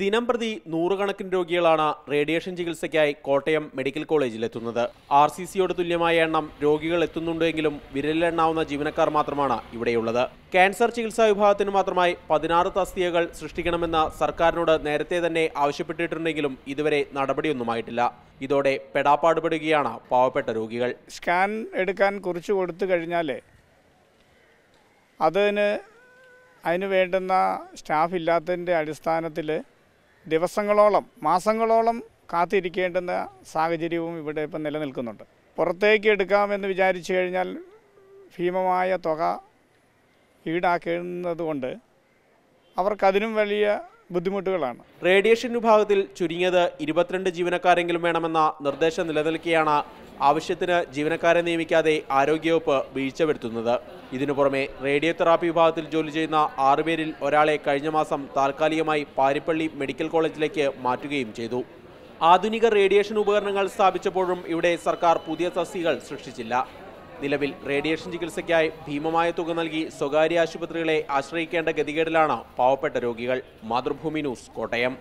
ദിനം പ്രതി നൂറുകണക്കിന് രോഗികളാണ് റേഡിയേഷൻ ചികിത്സയ്ക്കായി കോട്ടയം മെഡിക്കൽ എത്തുന്നത് ആർ സി സിയോട് തുല്യമായ എണ്ണം രോഗികൾ എത്തുന്നുണ്ടെങ്കിലും വിരലിലെണ്ണാവുന്ന ജീവനക്കാർ മാത്രമാണ് ഇവിടെയുള്ളത് ക്യാൻസർ ചികിത്സാ വിഭാഗത്തിന് മാത്രമായി പതിനാറ് തസ്തികകൾ സൃഷ്ടിക്കണമെന്ന സർക്കാരിനോട് നേരത്തെ തന്നെ ആവശ്യപ്പെട്ടിട്ടുണ്ടെങ്കിലും ഇതുവരെ നടപടിയൊന്നുമായിട്ടില്ല ഇതോടെ പെടാപ്പാടുപെടുകയാണ് പാവപ്പെട്ട രോഗികൾ സ്കാൻ എടുക്കാൻ കുറിച്ച് കൊടുത്തു കഴിഞ്ഞാൽ അതിന് അതിന് വേണ്ടുന്ന സ്റ്റാഫ് ഇല്ലാത്തതിൻ്റെ അടിസ്ഥാനത്തിൽ ദിവസങ്ങളോളം മാസങ്ങളോളം കാത്തിരിക്കേണ്ടുന്ന സാഹചര്യവും ഇവിടെ ഇപ്പം നിലനിൽക്കുന്നുണ്ട് പുറത്തേക്ക് എടുക്കാമെന്ന് വിചാരിച്ചു കഴിഞ്ഞാൽ ഭീമമായ തുക ഈടാക്കുന്നതുകൊണ്ട് അവർക്കതിനും വലിയ ബുദ്ധിമുട്ടുകളാണ് റേഡിയേഷൻ വിഭാഗത്തിൽ ചുരുങ്ങിയത് ഇരുപത്തിരണ്ട് ജീവനക്കാരെങ്കിലും വേണമെന്ന നിർദ്ദേശം നിലനിൽക്കുകയാണ് ആവശ്യത്തിന് ജീവനക്കാരെ നിയമിക്കാതെ ആരോഗ്യവകുപ്പ് വീഴ്ച വരുത്തുന്നത് ഇതിനു പുറമെ റേഡിയോ തെറാപ്പി വിഭാഗത്തിൽ ജോലി ചെയ്യുന്ന ആറുപേരിൽ ഒരാളെ കഴിഞ്ഞ മാസം താൽക്കാലികമായി പാരിപ്പള്ളി മെഡിക്കൽ കോളേജിലേക്ക് മാറ്റുകയും ചെയ്തു ആധുനിക റേഡിയേഷൻ ഉപകരണങ്ങൾ സ്ഥാപിച്ചപ്പോഴും ഇവിടെ സർക്കാർ പുതിയ തസ്തികൾ സൃഷ്ടിച്ചില്ല നിലവിൽ റേഡിയേഷൻ ചികിത്സയ്ക്കായി ഭീമമായ തുക നൽകി സ്വകാര്യ ആശുപത്രികളെ ആശ്രയിക്കേണ്ട ഗതികേടിലാണ് പാവപ്പെട്ട രോഗികൾ മാതൃഭൂമി ന്യൂസ് കോട്ടയം